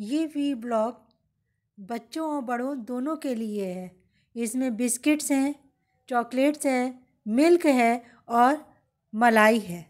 ये we blog बच्चों और बड़ों दोनों के लिए है इसमें बिस्किट्स हैं चॉकलेट्स हैं मिल्क है और मलाई है